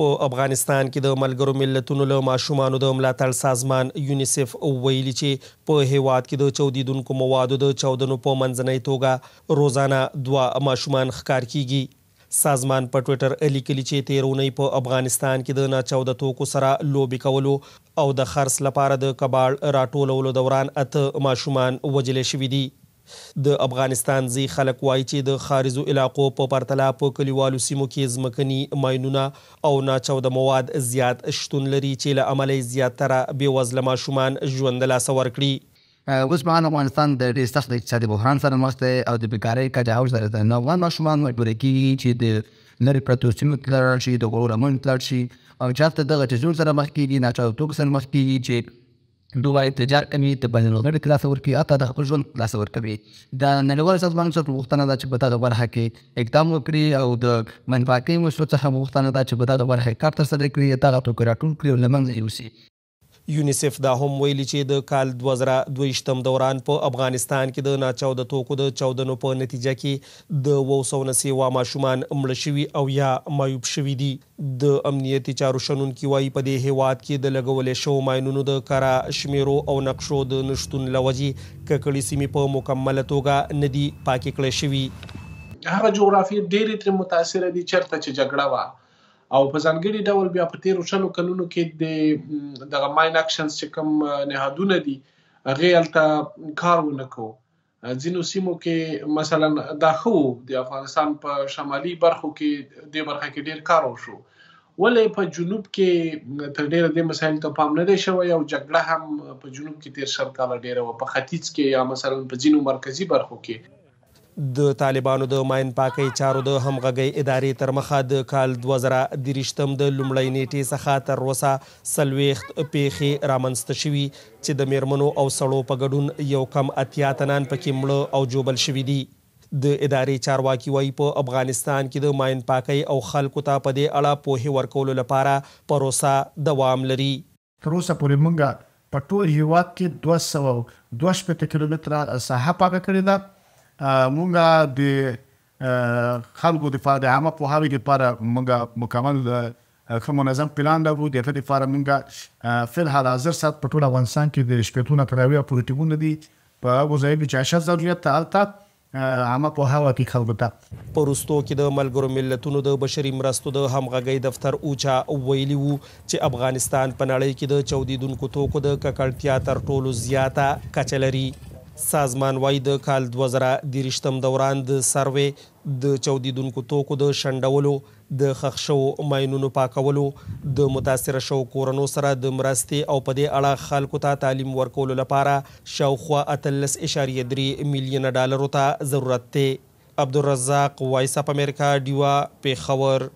په افغانستان کې د ملګرو ملتونو له ماشومانو د ملاتړ سازمان یونیسف ویلي چې په هیواد کې د چودیدونکو موادو د چودنو په منځنۍ توګه روزانه دوا ماشومان ښکار کیږي سازمان په ټوئیټر لیکلی چې تیرونی په افغانستان کې د ناچوده توکو سره لوبي کولو او د خرڅ لپاره د کباړ راټولولو دوران اته ماشومان وجلې شوې دي د افغانستان ځی خلک وایي چې د خارجو علاقو په پرتله په کلیوالو سیمو کې ځمکني ماينونه او ناچود مواد زیات شتون لري چې له عملي زیاتره بې وزله ماشومان ژوند لا سور کړی اوس مهال افغانستان د ډېر سخت اقتصادي بحران سره مخ دی او د بیکارۍ کچه سره ده نو افغان ماشومان مجبور کیږي چې د لرې پرتو سیمو ته لاړ شي د غرو لمنو ته لاړ شي او چې هلته دغه چې زور سره مخ کیږي ناچاو توکو سره مخ کیږي چې دوی تجارت کوي ته بین الغړ کلاسه ورکی اته د خپل ژوند کلاسه ورکوي د نړیوال سازمان څخه وختونه دا چې بتا د ورها کې اقدام وکړي او د منفعتي مشروع څخه وختونه دا چې بتا د ورها کار تر سره کړی ته راټول کړی او لمن یوسي یونیسف دا هم ویلي چې د کال 2022م دوران په افغانستان کې د ناچاو د توکو د 14 په نتیجه کې د 290 وا ماشومان مړ شوي او یا معیوب شوي دي د امنیتي چارو شنونکو وايي په دې هیواد کې د لګولې شو ماينونو د کارا شمیرو او نقشو د نشټون لوجي ککړې سیمې په مکمله توګه ندي پاکې کړې شوې هغه جغرافي ډېرې تر متاثر دي چرته چې جګړه وه او په ځانګړي ډول بیا په تیرو شلو کلونو کې د دغه ماين اکشنز چې کوم نهادونه دي هغه الته کار ونکو ځینو سیمو کې مثلا دا خو د افغانستان په شمالي برخو کې د برخه کې ډیر کار وشو ولې په جنوب کې تر ډیره د مسایل ته پام نه دی شوی او جګړه هم په جنوب کې تیر شل کال ډیره و په ختیځ کې یا مثلا په ځینو مرکزی برخو کې د طالبانو د ماین پاکۍ چارو د همغږۍ ادارې تر مخه د کال 2013م د لومړۍ نیټې څخه تر اوسه سلويخت پیخي رامنځته شوي چې د میرمنو او سړو په ګډون یو کم اتیا تنان پکې مړه او جوبل شوي دي د ادارې چارواکي وایي په افغانستان کې د ماین پاکۍ او خلکو ته په دې اړه پوهې ورکولو لپاره پروسه دوام لري تر اوسه پورې مونږ په ټول هیواد کې 200 200 کیلومتره ساحه پاکه کړې ده مونږه د خلکو د فار د عامه په هغه کې لپاره مونږه مکمل خو منظم پلان لرو د دې لپاره مونږه فل حال حاضر سات په ټول افغانستان کې د شپږونه تراوی او پروتیګونه دي په هغه ځای کې چې اشاعت ضرورت تعالتات عامه په هوا کې خلکو ته پرستو کې د ملګرو ملتونو د بشري مرستو د همغږي دفتر اوچا ویلي وو چې افغانستان په نړۍ کې د چودیدونکو توکو د ککړتیا تر ټولو زیاته کچلري سازمان وایي د کال 2013م دوران د سروې د چودیدونکو توکو د شنډولو د خښ شو ماینونو پاکولو د متاثر شو کورونو سره د مرستې او په دې اړه خلکو ته تعلیم ورکولو لپاره شاوخوا 13.3 میلیونه ډالرو ته ضرورت دی عبدالرزاق وایس اپ امریکا ډیوا پیښور